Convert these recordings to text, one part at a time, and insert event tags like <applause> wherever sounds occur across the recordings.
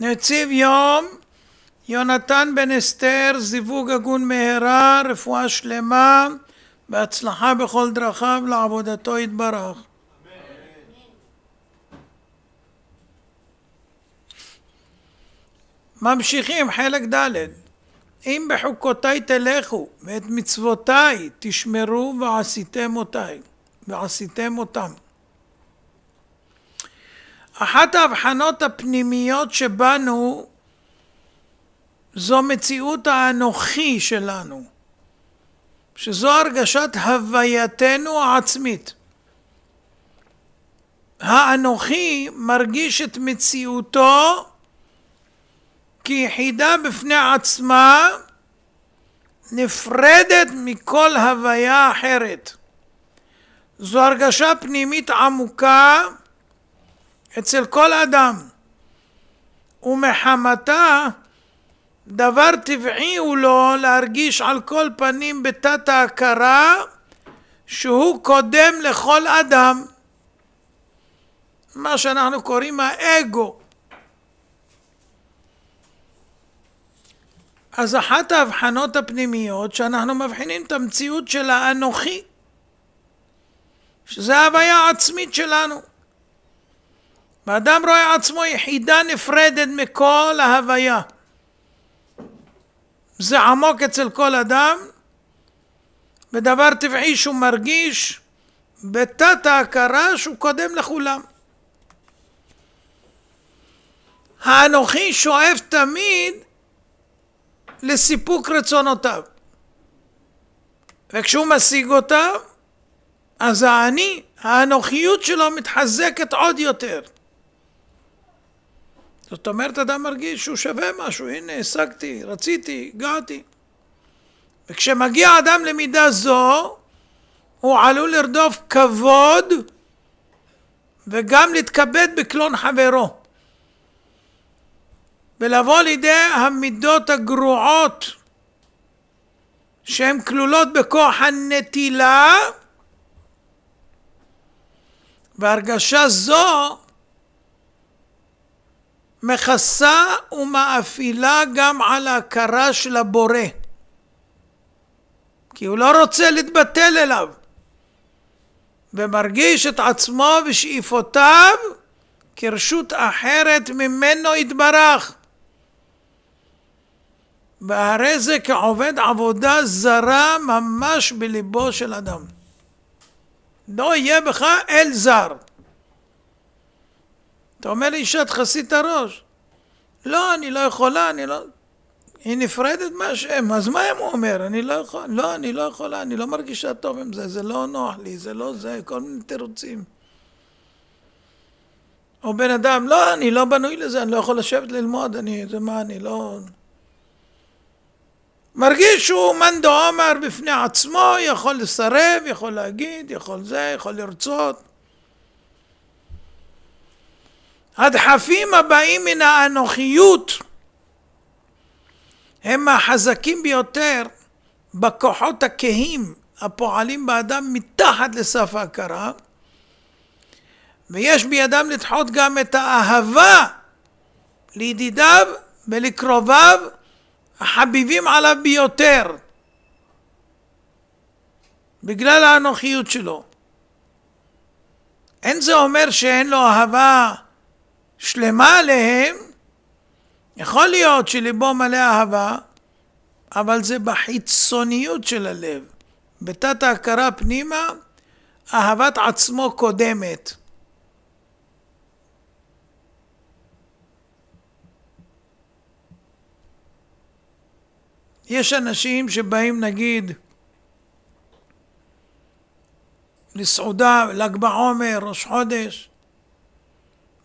נציב יום יונתן בן אסתר, זיווג הגון מהרה, רפואה שלמה בהצלחה בכל דרכיו לעבודתו יתברך. ממשיכים, חלק ד' אם בחוקותיי תלכו ואת מצוותיי תשמרו ועשיתם אותי, ועשיתם אותם. אחת ההבחנות הפנימיות שבנו זו מציאות האנוכי שלנו, שזו הרגשת הווייתנו העצמית. האנוכי מרגיש את מציאותו כיחידה בפני עצמה, נפרדת מכל הוויה אחרת. זו הרגשה פנימית עמוקה אצל כל אדם. ומחמתה דבר טבעי הוא לו לא להרגיש על כל פנים בתת ההכרה שהוא קודם לכל אדם. מה שאנחנו קוראים האגו. אז אחת ההבחנות הפנימיות שאנחנו מבחינים את המציאות של האנוכי, שזה ההוויה העצמית שלנו. ואדם רואה עצמו יחידה נפרדת מכל ההוויה. זה עמוק אצל כל אדם, ודבר טבעי שהוא מרגיש בתת ההכרה שהוא קודם לכולם. האנוכי שואף תמיד לסיפוק רצונותיו. וכשהוא משיג אותם, אז האני, האנוכיות שלו מתחזקת עוד יותר. זאת אומרת, אדם מרגיש שהוא שווה משהו, הנה, השגתי, רציתי, הגעתי. וכשמגיע אדם למידה זו, הוא עלול לרדוף כבוד וגם להתכבד בקלון חברו. ולבוא לידי המידות הגרועות שהן כלולות בכוח הנטילה והרגשה זו מכסה ומאפילה גם על ההכרה של הבורא. כי הוא לא רוצה להתבטל אליו, ומרגיש את עצמו ושאיפותיו כרשות אחרת ממנו יתברך. והרי זה כעובד עבודה זרה ממש בליבו של אדם. לא יהיה בך אל זר. אתה אומר לי, לאישה, תכסי את הראש. לא, אני לא יכולה, אני לא... היא נפרדת מהשם, אז מה אם הוא אומר? אני לא יכול, לא, אני לא יכולה, אני לא מרגישה טוב עם זה, זה לא נוח לי, זה לא זה, כל מיני תירוצים. או בן אדם, לא, אני לא בנוי לזה, אני לא יכול לשבת ללמוד, אני, זה מה, אני לא... מרגיש שהוא מאן דאמר בפני עצמו, יכול לסרב, יכול להגיד, יכול זה, יכול לרצות. הדחפים הבאים מן האנוכיות הם החזקים ביותר בכוחות הכהים הפועלים באדם מתחת לסף ההכרה ויש בידם לדחות גם את האהבה לידידיו ולקרוביו החביבים עליו ביותר בגלל האנוכיות שלו. אין זה אומר שאין לו אהבה שלמה עליהם, יכול להיות שליבו מלא אהבה, אבל זה בחיצוניות של הלב. בתת ההכרה פנימה, אהבת עצמו קודמת. יש אנשים שבאים נגיד לסעודה, ל"ג בעומר, ראש חודש,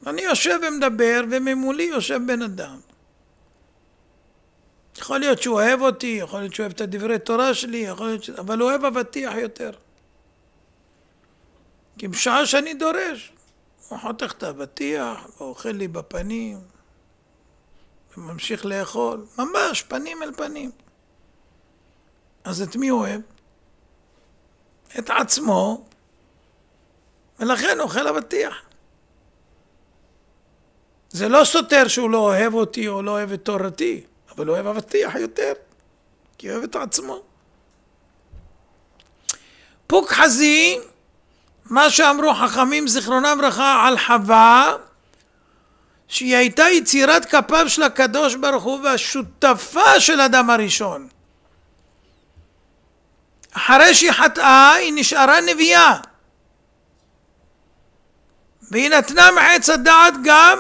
אני יושב ומדבר, וממולי יושב בן אדם. יכול להיות שהוא אוהב אותי, יכול להיות שהוא אוהב את הדברי תורה שלי, יכול להיות ש... אבל הוא אוהב אבטיח יותר. כי בשעה שאני דורש, הוא חותך את האבטיח, ואוכל לי בפנים, וממשיך לאכול, ממש פנים אל פנים. אז את מי הוא אוהב? את עצמו, ולכן אוכל אבטיח. זה לא סותר שהוא לא אוהב אותי או לא אוהב את תורתי, אבל הוא אוהב אבטיח יותר, כי הוא אוהב את עצמו. פוק חזי, מה שאמרו חכמים זיכרונם לברכה על חווה, שהיא הייתה יצירת כפיו של הקדוש ברוך הוא והשותפה של אדם הראשון. אחרי שהיא חטאה, היא נשארה נביאה. והיא נתנה מעץ הדעת גם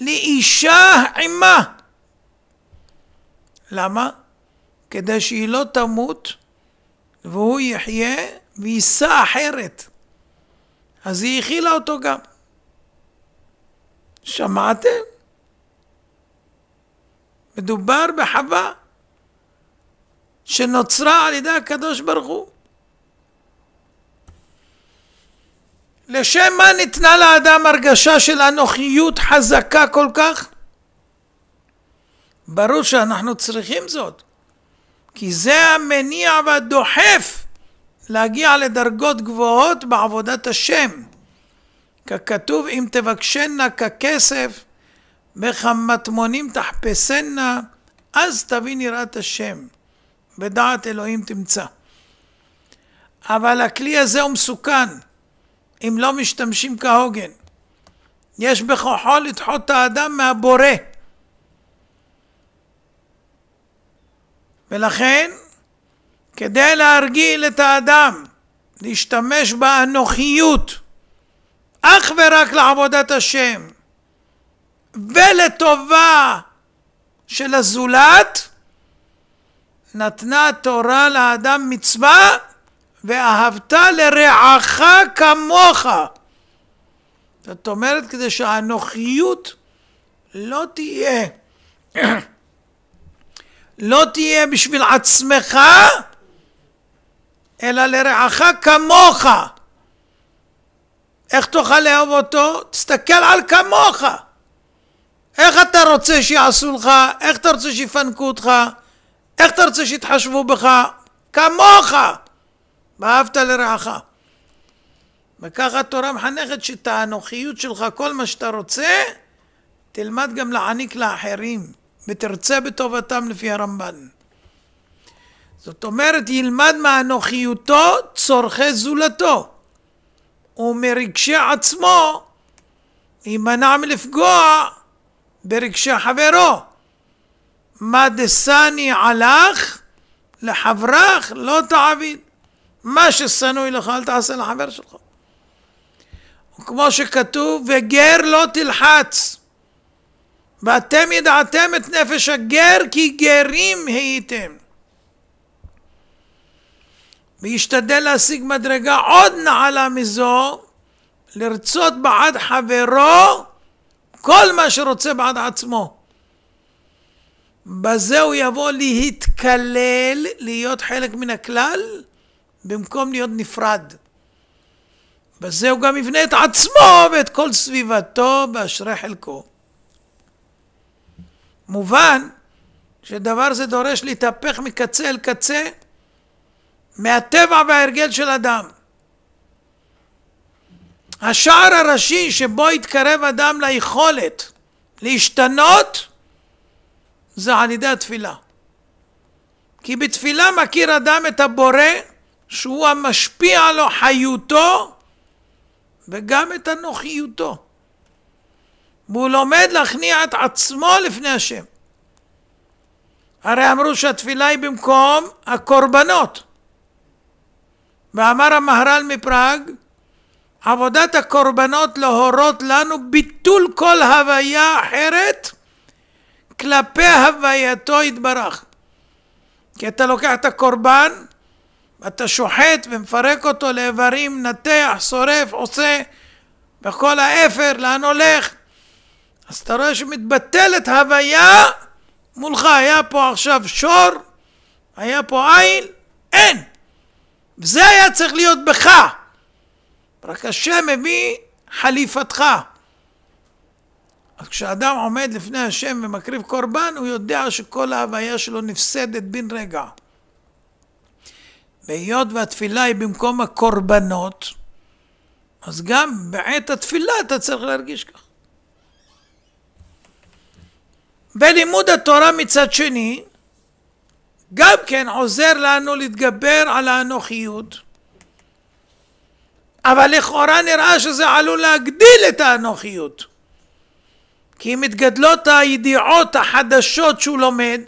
לאישה עימה. למה? כדי שהיא לא תמות והוא יחיה ויישא אחרת. אז היא הכילה אותו גם. שמעתם? מדובר בחווה שנוצרה על ידי הקדוש ברוך הוא. לשם מה ניתנה לאדם הרגשה של אנוכיות חזקה כל כך? ברור שאנחנו צריכים זאת, כי זה המניע והדוחף להגיע לדרגות גבוהות בעבודת השם. ככתוב אם תבקשנה ככסף מחמטמונים תחפשנה אז תבין יראת השם ודעת אלוהים תמצא. אבל הכלי הזה הוא מסוכן אם לא משתמשים כהוגן. יש בכוחו לדחות את האדם מהבורא. ולכן, כדי להרגיל את האדם להשתמש באנוכיות אך ורק לעבודת השם ולטובה של הזולת, נתנה תורה לאדם מצווה ואהבת לרעך כמוך. זאת אומרת, כדי שהאנוכיות לא תהיה, <clears throat> לא תהיה בשביל עצמך, אלא לרעך כמוך. איך תוכל לאהוב אותו? תסתכל על כמוך. איך אתה רוצה שיעשו לך? איך אתה רוצה שיפנקו אותך? איך אתה רוצה שיתחשבו בך? כמוך! ואהבת לרעך. וככה התורה מחנכת שאת האנוכיות שלך, כל מה שאתה רוצה, תלמד גם להעניק לאחרים, ותרצה בטובתם לפי הרמב"ן. זאת אומרת, ילמד מאנוכיותו צורכי זולתו, ומרגשי עצמו יימנע מלפגוע ברגשי חברו. מה דסני עלך לחברך לא תעביד. מה ששנואי לך אל תעשה לחבר שלך. וכמו שכתוב, וגר לא תלחץ. ואתם ידעתם את נפש הגר כי גרים הייתם. וישתדל להשיג מדרגה עוד נעלה מזו, לרצות בעד חברו כל מה שרוצה בעד עצמו. בזה הוא יבוא להתקלל, להיות חלק מן הכלל, במקום להיות נפרד. בזה הוא גם יבנה את עצמו ואת כל סביבתו באשרי חלקו. מובן שדבר זה דורש להתהפך מקצה אל קצה מהטבע וההרגל של אדם. השער הראשי שבו יתקרב אדם ליכולת להשתנות זה על ידי התפילה. כי בתפילה מכיר אדם את הבורא שהוא המשפיע לו חיותו וגם את אנוכיותו. והוא לומד להכניע את עצמו לפני השם. הרי אמרו שהתפילה היא במקום הקורבנות. ואמר המהר"ל מפראג, עבודת הקורבנות להורות לנו ביטול כל הוויה אחרת כלפי הווייתו יתברך. כי אתה לוקח את הקורבן ואתה שוחט ומפרק אותו לאיברים, נתח, שורף, עושה, וכל האפר, לאן הולך? אז אתה רואה שמתבטלת הוויה מולך, היה פה עכשיו שור, היה פה עין, אין. וזה היה צריך להיות בך. רק השם הביא חליפתך. אז כשאדם עומד לפני השם ומקריב קורבן, הוא יודע שכל ההוויה שלו נפסדת בן רגע. והיות והתפילה היא במקום הקורבנות, אז גם בעת התפילה אתה צריך להרגיש כך. ולימוד התורה מצד שני, גם כן עוזר לנו להתגבר על האנוכיות, אבל לכאורה נראה שזה עלול להגדיל את האנוכיות, כי מתגדלות הידיעות החדשות שהוא לומד,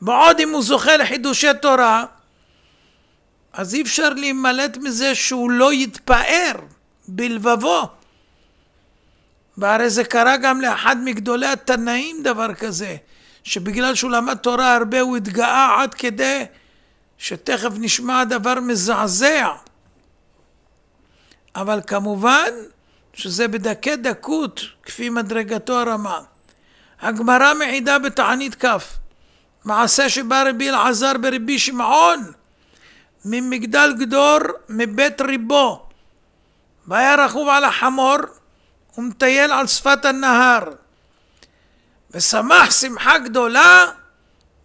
בעוד אם הוא זוכה לחידושי תורה, אז אי אפשר להימלט מזה שהוא לא יתפאר בלבבו. והרי זה קרה גם לאחד מגדולי התנאים דבר כזה, שבגלל שהוא למד תורה הרבה הוא התגאה עד כדי שתכף נשמע דבר מזעזע. אבל כמובן שזה בדקי דקות כפי מדרגתו הרמה. הגמרא מעידה בתענית כ' מעשה שבא רבי אלעזר ברבי שמעון ממגדל גדור מבית ריבו והיה רכוב על החמור ומטייל על שפת הנהר ושמח שמחה גדולה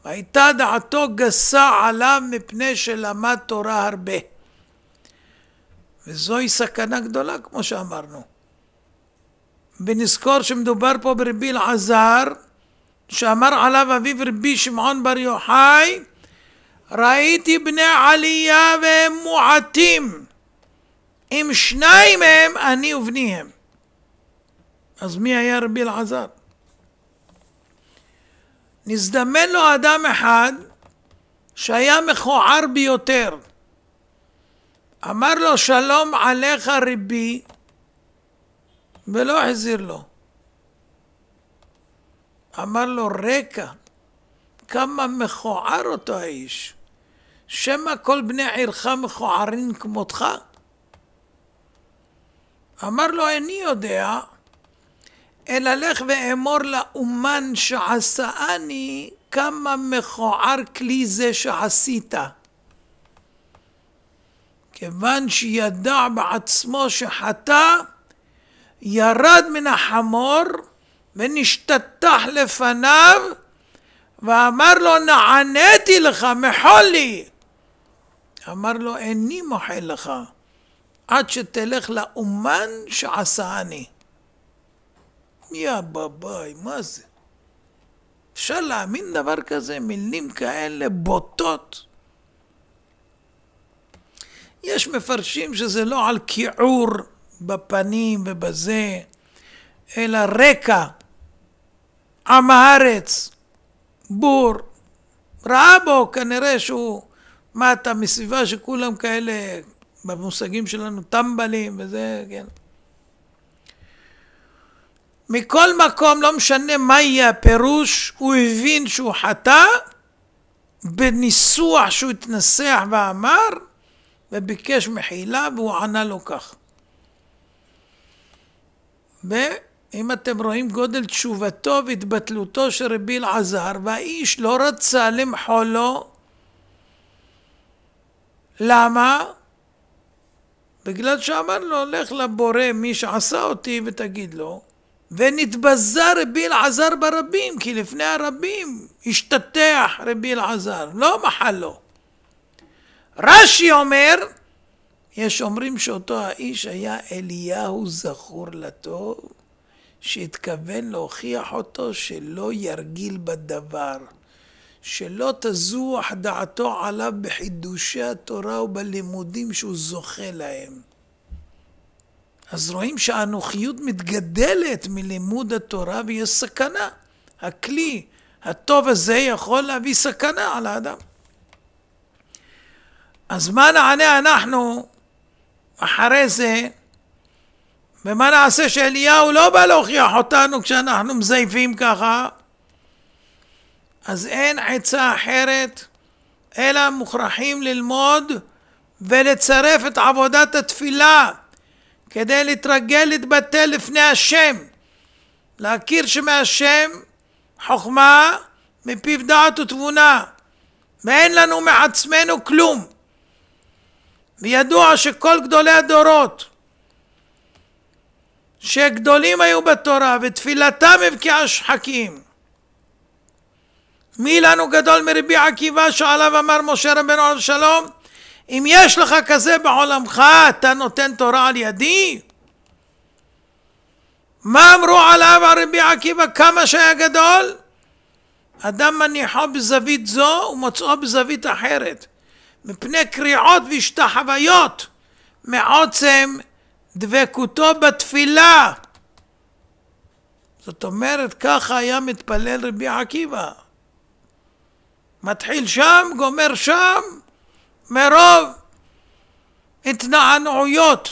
והייתה דעתו גסה עליו מפני שלמד תורה הרבה וזוהי סכנה גדולה כמו שאמרנו ונזכור שמדובר פה ברבי אלעזר שאמר עליו אביו רבי שמעון בר יוחאי ראיתי בני עלייה והם מועטים, עם שניים הם, אני ובניהם. אז מי היה רבי אלעזר? נזדמן לו אדם אחד שהיה מכוער ביותר. אמר לו שלום עליך רבי ולא החזיר לו. אמר לו רקע, כמה מכוער אותו האיש. שמא כל בני עירך מכוערים כמותך? אמר לו, איני יודע, אלא לך ואמור לאומן שעשאני כמה מכוער כלי זה שעשית. כיוון שידע בעצמו שחטא, ירד מן החמור ונשתטח לפניו ואמר לו נעניתי לך מחול לי. אמר לו, איני מוחל לך, עד שתלך לאומן שעשה אני. יא בביי, מה זה? אפשר להאמין דבר כזה? מילים כאלה בוטות. יש מפרשים שזה לא על כיעור בפנים ובזה, אלא רקע, עם הארץ, בור. ראה בו כנראה שהוא מה אתה מסביבה שכולם כאלה, במושגים שלנו, טמבלים וזה, כן. מכל מקום, לא משנה מה יהיה הפירוש, הוא הבין שהוא חטא בניסוח שהוא התנסח ואמר, וביקש מחילה, והוא ענה לו כך. ואם אתם רואים גודל תשובתו והתבטלותו של רבי אלעזר, והאיש לא רצה למחול לו למה? בגלל שאמר לו, לך לבורא מי שעשה אותי ותגיד לו, ונתבזה רבי אלעזר ברבים, כי לפני הרבים השתטח רבי אלעזר, לא מחל לו. רש"י אומר, יש אומרים שאותו האיש היה אליהו זכור לטוב, שהתכוון להוכיח אותו שלא ירגיל בדבר. שלא תזוח דעתו עליו בחידושי התורה ובלימודים שהוא זוכה להם. אז רואים שהאנוכיות מתגדלת מלימוד התורה ויש סכנה. הכלי הטוב הזה יכול להביא סכנה על האדם. אז מה נענה אנחנו אחרי זה, ומה נעשה שאליהו לא בא להוכיח אותנו כשאנחנו מזייפים ככה? אז אין עצה אחרת, אלא מוכרחים ללמוד ולצרף את עבודת התפילה כדי להתרגל להתבטל לפני השם, להכיר שמהשם חוכמה מפיו דעת ותבונה, ואין לנו מעצמנו כלום. וידוע שכל גדולי הדורות שגדולים היו בתורה ותפילתם הבקיעה שחקים מי לנו גדול מרבי עקיבא שעליו אמר משה רבנו עליו שלום אם יש לך כזה בעולמך אתה נותן תורה על ידי? מה אמרו עליו על רבי עקיבא כמה שהיה גדול? אדם מניחו בזווית זו ומוצאו בזווית אחרת מפני קריעות והשתחוויות מעוצם דבקותו בתפילה זאת אומרת ככה היה מתפלל רבי עקיבא מתחיל שם, גומר שם, מרוב התנענעויות.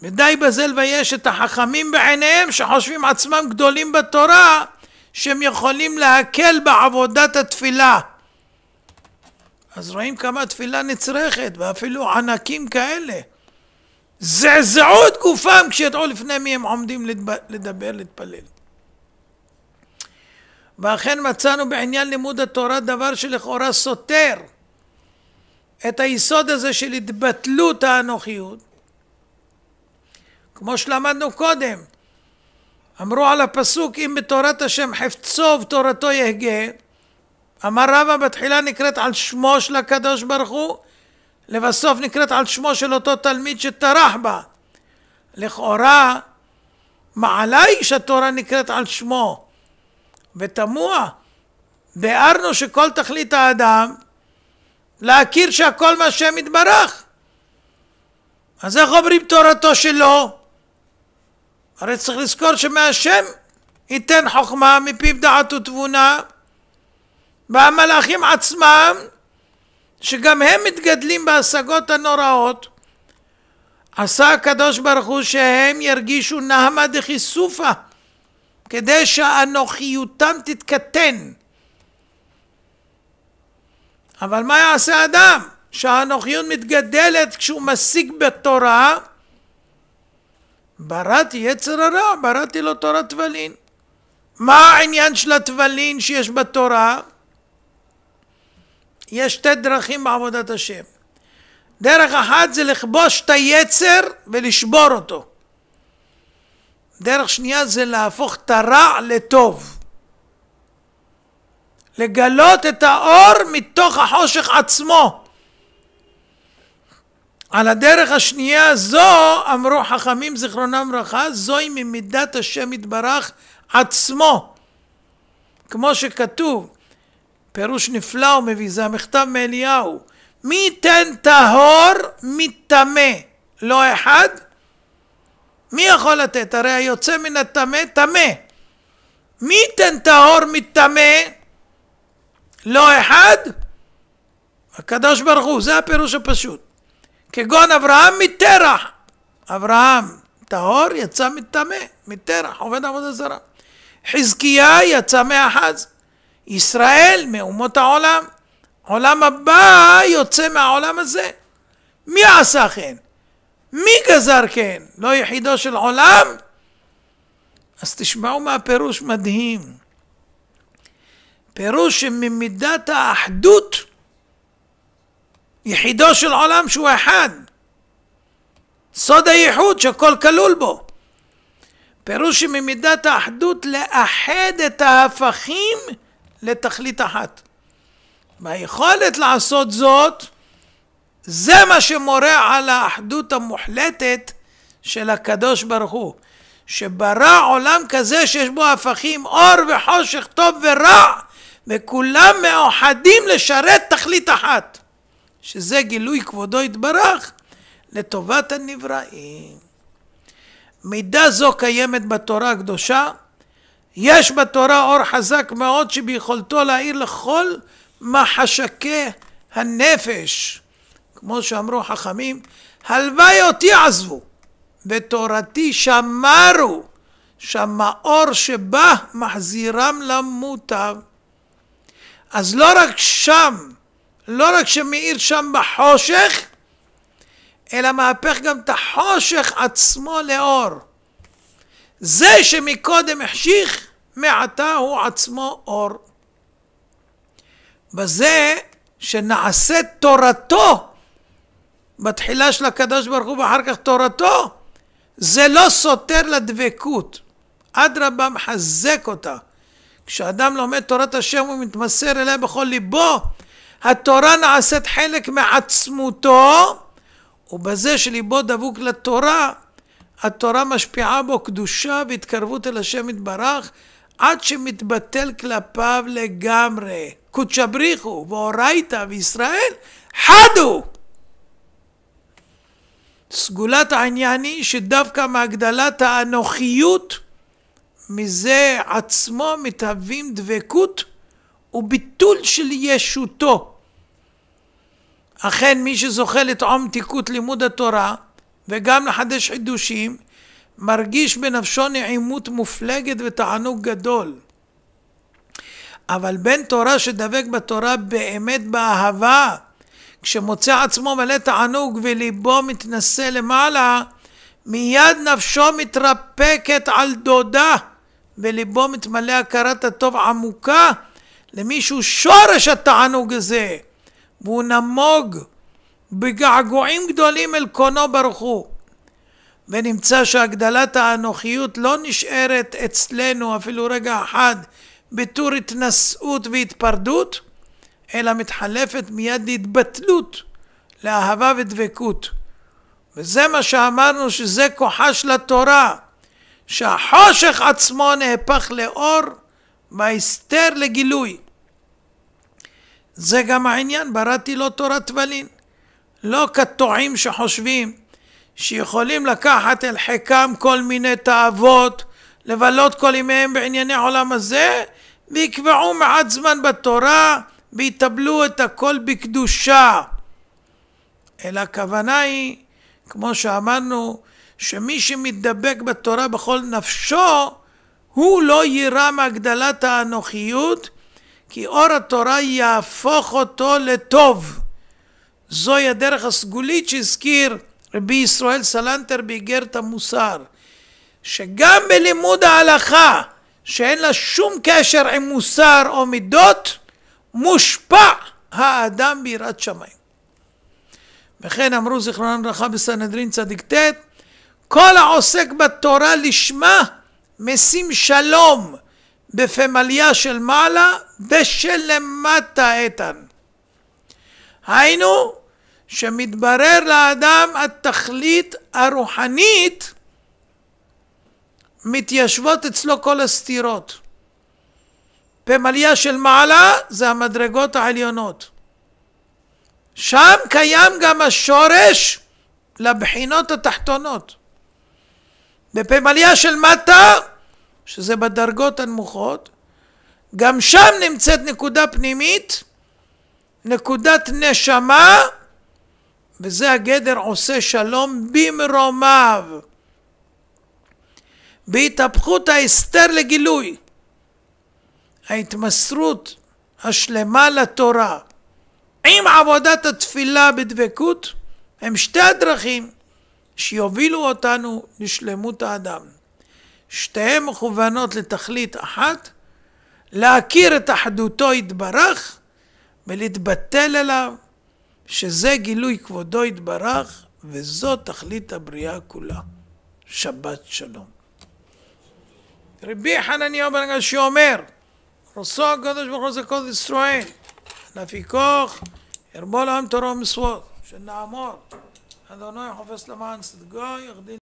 ודי בזה לבייש את החכמים בעיניהם שחושבים עצמם גדולים בתורה, שהם יכולים להקל בעבודת התפילה. אז רואים כמה תפילה נצרכת, ואפילו ענקים כאלה. זעזעו את גופם כשידעו לפני מי הם עומדים לדבר, לדבר להתפלל. ואכן מצאנו בעניין לימוד התורה דבר שלכאורה סותר את היסוד הזה של התבטלות האנוכיות כמו שלמדנו קודם אמרו על הפסוק אם בתורת השם חפצו ובתורתו יהגה אמר רבא בתחילה נקראת על שמו של הקדוש ברוך הוא לבסוף נקראת על שמו של אותו תלמיד שטרח בה לכאורה מעלה איש התורה נקראת על שמו ותמוה. ביארנו שכל תכלית האדם להכיר שהכל מהשם יתברך. אז איך אומרים תורתו שלו? הרי צריך לזכור שמהשם ייתן חוכמה מפיו דעת ותבונה והמלאכים עצמם שגם הם מתגדלים בהשגות הנוראות עשה הקדוש ברוך הוא שהם ירגישו נעמה דכיסופה כדי שאנוכיותם תתקטן. אבל מה יעשה אדם שהאנוכיות מתגדלת כשהוא משיג בתורה, בראתי יצר הרע, בראתי לו תורת טבלין. מה העניין של הטבלין שיש בתורה? יש שתי דרכים בעבודת השם. דרך אחת זה לכבוש את היצר ולשבור אותו. דרך שנייה זה להפוך את הרע לטוב. לגלות את האור מתוך החושך עצמו. על הדרך השנייה זו, אמרו חכמים זיכרונם ברכה, זוהי ממידת השם יתברך עצמו. כמו שכתוב, פירוש נפלא ומביא, זה המכתב מאליהו, מי ייתן טהור מטמא, לא אחד מי יכול לתת? הרי היוצא מן הטמא, טמא. מי ייתן טהור מטמא? לא אחד? הקדוש ברוך הוא, זה הפירוש הפשוט. כגון אברהם מטרח. אברהם טהור יצא מטמא, מטרח, עובד עבודה זרה. חזקיה יצא מאחז. ישראל מאומות העולם. עולם הבא יוצא מהעולם הזה. מי עשה כן? מי גזר כן? לא יחידו של עולם? אז תשמעו מה הפירוש מדהים. פירוש שממידת האחדות יחידו של עולם שהוא אחד. סוד הייחוד שהכל כלול בו. פירוש שממידת האחדות לאחד את ההפכים לתכלית אחת. והיכולת לעשות זאת זה מה שמורה על האחדות המוחלטת של הקדוש ברוך הוא, שברא עולם כזה שיש בו הפכים אור וחושך, טוב ורע, וכולם מאוחדים לשרת תכלית אחת, שזה גילוי כבודו יתברך לטובת הנבראים. מידה זו קיימת בתורה הקדושה, יש בתורה אור חזק מאוד שביכולתו להאיר לכל מחשקי הנפש. כמו שאמרו חכמים, הלוואי אותי עזבו, ותורתי שמרו, שהמאור שבא מחזירם למוטב. אז לא רק שם, לא רק שמאיר שם בחושך, אלא מהפך גם את החושך עצמו לאור. זה שמקודם החשיך, מעתה הוא עצמו אור. בזה שנעשה תורתו בתחילה של הקדוש ברוך הוא ואחר כך תורתו, זה לא סותר לדבקות. אדרבה מחזק אותה. כשאדם לומד תורת השם ומתמסר אליה בכל ליבו, התורה נעשית חלק מעצמותו, ובזה שליבו דבוק לתורה, התורה משפיעה בו קדושה והתקרבות אל השם יתברך, עד שמתבטל כלפיו לגמרי. קודשא בריחו ואורייתא וישראל חדו! סגולת העניין היא שדווקא מהגדלת האנוכיות, מזה עצמו מתהווים דבקות וביטול של ישותו. אכן מי שזוכה לטעום תיקות לימוד התורה וגם לחדש חידושים, מרגיש בנפשו נעימות מופלגת ותענוג גדול. אבל בן תורה שדבק בתורה באמת באהבה כשמוצא עצמו מלא תענוג וליבו מתנשא למעלה, מיד נפשו מתרפקת על דודה, וליבו מתמלא הכרת הטוב עמוקה למי שהוא שורש התענוג הזה, והוא נמוג בגעגועים גדולים אל קונו ברוך הוא. ונמצא שהגדלת האנוכיות לא נשארת אצלנו אפילו רגע אחד בתור התנשאות והתפרדות, אלא מתחלפת מיד להתבטלות, לאהבה ודבקות. וזה מה שאמרנו שזה כוחה של התורה, שהחושך עצמו נהפך לאור וההסתר לגילוי. זה גם העניין, בראתי לו תורת טבלין. לא כטועים שחושבים שיכולים לקחת אל חיקם כל מיני תאוות, לבלות כל ימיהם בענייני עולם הזה, ויקבעו מעט זמן בתורה ויתאבלו את הכל בקדושה. אלא הכוונה היא, כמו שאמרנו, שמי שמתדבק בתורה בכל נפשו, הוא לא יירא מהגדלת האנוכיות, כי אור התורה יהפוך אותו לטוב. זוהי הדרך הסגולית שהזכיר רבי ישראל סלנטר באיגרת המוסר, שגם בלימוד ההלכה, שאין לה שום קשר עם מוסר או מידות, מושפע האדם ביראת שמיים. וכן אמרו זיכרונם לברכה בסנהדרין צדיק ט' כל העוסק בתורה לשמה משים שלום בפמליה של מעלה ושלמטה איתן. היינו שמתברר לאדם התכלית הרוחנית מתיישבות אצלו כל הסתירות. פמליה של מעלה זה המדרגות העליונות. שם קיים גם השורש לבחינות התחתונות. בפמליה של מטה, שזה בדרגות הנמוכות, גם שם נמצאת נקודה פנימית, נקודת נשמה, וזה הגדר עושה שלום במרומיו. בהתהפכות ההסתר לגילוי. ההתמסרות השלמה לתורה עם עבודת התפילה בדבקות הם שתי הדרכים שיובילו אותנו לשלמות האדם. שתיהן מכוונות לתכלית אחת, להכיר את אחדותו יתברך ולהתבטל אליו, שזה גילוי כבודו יתברך וזו תכלית הבריאה כולה. שבת שלום. רבי חנניה בן גשי אומר רוסו הקדוש ברוך הוא זה כל ישראל, נפי נפיקוך, ירבו לעם תורה ומצוות, שנעמוד, אדוני חופש למען צדקו, ירדין